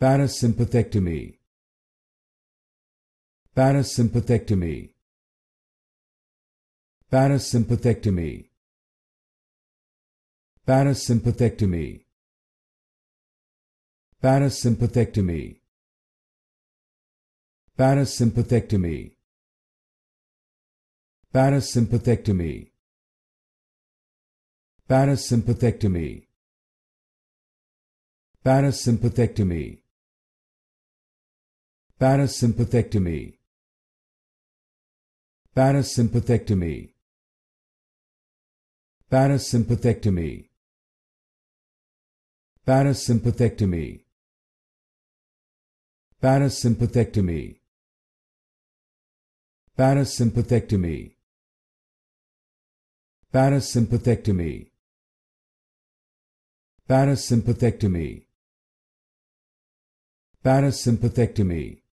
Parasympathectomy. Parasympathectomy. Parasympathectomy. Parasympathectomy. Parasympathectomy. Parasympathectomy. Parasympathectomy. Parasympathectomy. Parasympathectomy. Parasympathectomy. Parasympathectomy. Parasympathectomy. Parasympathectomy. Parasympathectomy. Parasympathectomy. Parasympathectomy. Parasympathectomy. Parasympathectomy.